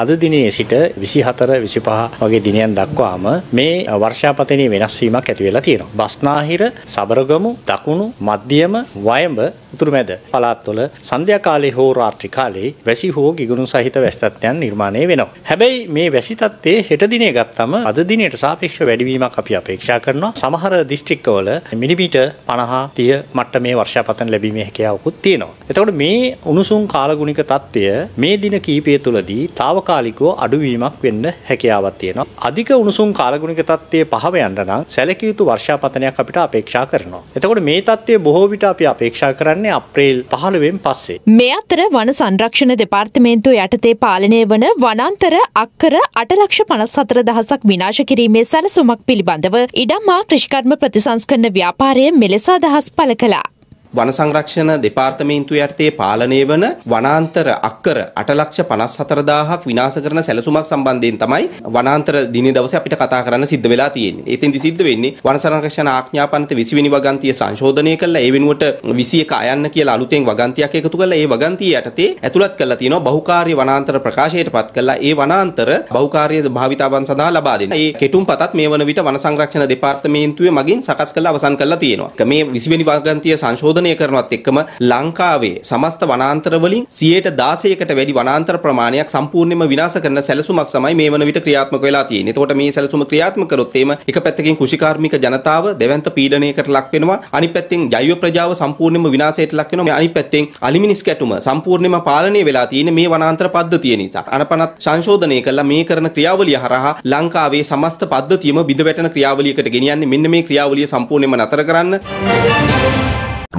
අද දිනේ සිට 24 25 වගේ දිනයන් දක්වාම මේ වර්ෂාපතනයේ වෙනස් වීමක් ඇති වෙලා තියෙනවා. බස්නාහිර, සබරගමු, දකුණු, මධ්‍යම, වයඹ උතුරු මැද පළාත්වල සන්ධ්‍යා කාලේ හෝ රාත්‍රී කාලේ වැසි හෝ ගිගුරුන් සහිත වැසි තත්ත්වයන් නිර්මාණය වෙනවා. හැබැයි මේ වැසි තත්ත්වයේ හෙට දිනේ ගත්තම අද දිනේට සාපේක්ෂව වැඩිවීමක් අපි අපේක්ෂා කරනවා. සමහර දිස්ත්‍රික්කවල මිලිමීටර් 50 30 මට්ටමේ වර්ෂාපතන ලැබීමේ හැකියාවකුත් තියෙනවා. එතකොට මේ උණුසුම් කාලගුණික තත්ත්වය මේ දින කිහිපය තුළදී తాවකාලිකව අඩුවීමක් වෙන්න හැකියාවක් තියෙනවා. අධික උණුසුම් කාලගුණික තත්ත්වයේ පහව යන්න නම් සැලකිය යුතු වර්ෂාපතනයක් අපිට අපේක්ෂා කරනවා. එතකොට මේ තත්ත්වය බොහෝ විට අපි අපේක්ෂා කරන්නේ කරන්නේ අප්‍රේල් පහළවෙන් පස්සේ. මේ අතර වන සංරක්ෂණ දෙපාර්තමේන්තුව යටතේ පාලනය වන වනන්තර අක්කර අටලක්ෂ පනස් සතර දහසක් විනාශ කිරීමේ සැලසුමක් පිළිබඳව ඉඩම්මා ක්‍රෂිකර්ම ප්‍රතිසංස්කරන ව්‍යාපාරය මෙලෙසා දහස් පල කලා. වන සංරක්ෂණ දෙපාර්තමේන්තුව යටතේ පාලනය වන වනාන්තර අක්කර 854000ක් විනාශ කරන සැලසුමක් සම්බන්ධයෙන් තමයි වනාන්තර දිනේ දවසේ අපිට කතා කරන්න සිද්ධ වෙලා තියෙන්නේ. ඒතෙන්දි සිද්ධ වෙන්නේ වන සංරක්ෂණ ආඥා පනත 20 වෙනි වගන්තිය සංශෝධනය කරලා ඒ වෙනුවට 21 අයන්න කියලා අලුතෙන් වගන්තියක් එකතු කරලා ඒ වගන්තිය යටතේ ඇතුළත් කරලා තියෙනවා බහුකාර්ය වනාන්තර ප්‍රකාශයට පත් කරලා ඒ වනාන්තර බහුකාර්ය භාවිතාවන් සඳහා ලබා දෙන. ඒ කෙටුම්පතත් මේ වන විට වන සංරක්ෂණ දෙපාර්තමේන්තුවේ මගින් සකස් කරලා අවසන් කරලා තියෙනවා. මේ 20 වෙනි වගන්තිය සංශෝධන නිෂ්පාදනය කරනවත් එක්කම ලංකාවේ සමස්ත වනාන්තර වලින් 16%කට වැඩි වනාන්තර ප්‍රමාණයක් සම්පූර්ණයෙන්ම විනාශ කරන සැලසුමක් තමයි මේ වන විට ක්‍රියාත්මක වෙලා තියෙන්නේ. එතකොට මේ සැලසුම ක්‍රියාත්මක කරොත් එීම එක පැත්තකින් කෘෂිකාර්මික ජනතාව දැවැන්ත පීඩනයකට ලක් වෙනවා. අනිත් පැත්තෙන් ජෛව ප්‍රජාව සම්පූර්ණයෙන්ම විනාශයට ලක් වෙනවා. මේ අනිත් පැත්තෙන් අලිමිනිස් කැටුම සම්පූර්ණයෙන්ම පාලනය වෙලා තියෙන්නේ මේ වනාන්තර පද්ධතිය නිසා. අනපනත් සංශෝධනය කළා මේ කරන ක්‍රියාවලිය හරහා ලංකාවේ සමස්ත පද්ධතියම බිඳ වැටෙන ක්‍රියාවලියකට ගෙනියන්නේ. මෙන්න මේ ක්‍රියාවලිය සම්පූර්ණයෙන්ම නතර කරන්න.